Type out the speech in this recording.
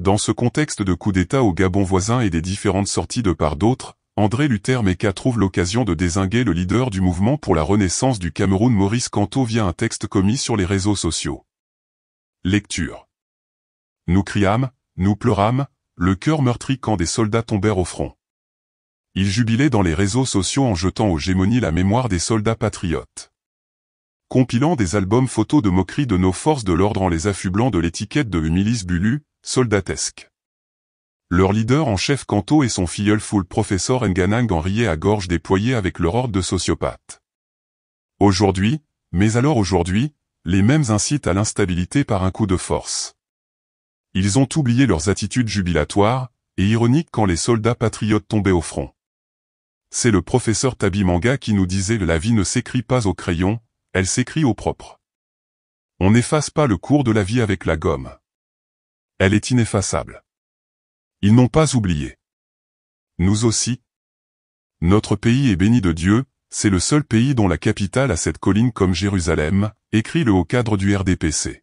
Dans ce contexte de coup d'État au Gabon voisin et des différentes sorties de part d'autres, André Luther Meka trouve l'occasion de désinguer le leader du mouvement pour la renaissance du Cameroun Maurice Kanto, via un texte commis sur les réseaux sociaux. Lecture. Nous criâmes, nous pleurâmes, le cœur meurtri quand des soldats tombèrent au front. Il jubilaient dans les réseaux sociaux en jetant aux gémonies la mémoire des soldats patriotes. Compilant des albums photos de moquerie de nos forces de l'ordre en les affublant de l'étiquette de milice Bulu, soldatesque. Leur leader en chef Kanto et son filleul foule professeur Nganang en riaient à gorge déployée avec leur ordre de sociopathes. Aujourd'hui, mais alors aujourd'hui, les mêmes incitent à l'instabilité par un coup de force. Ils ont oublié leurs attitudes jubilatoires et ironiques quand les soldats patriotes tombaient au front. C'est le professeur Tabimanga Manga qui nous disait que la vie ne s'écrit pas au crayon, elle s'écrit au propre. On n'efface pas le cours de la vie avec la gomme. Elle est ineffaçable. Ils n'ont pas oublié. Nous aussi. Notre pays est béni de Dieu, c'est le seul pays dont la capitale a cette colline comme Jérusalem, écrit le haut cadre du RDPC.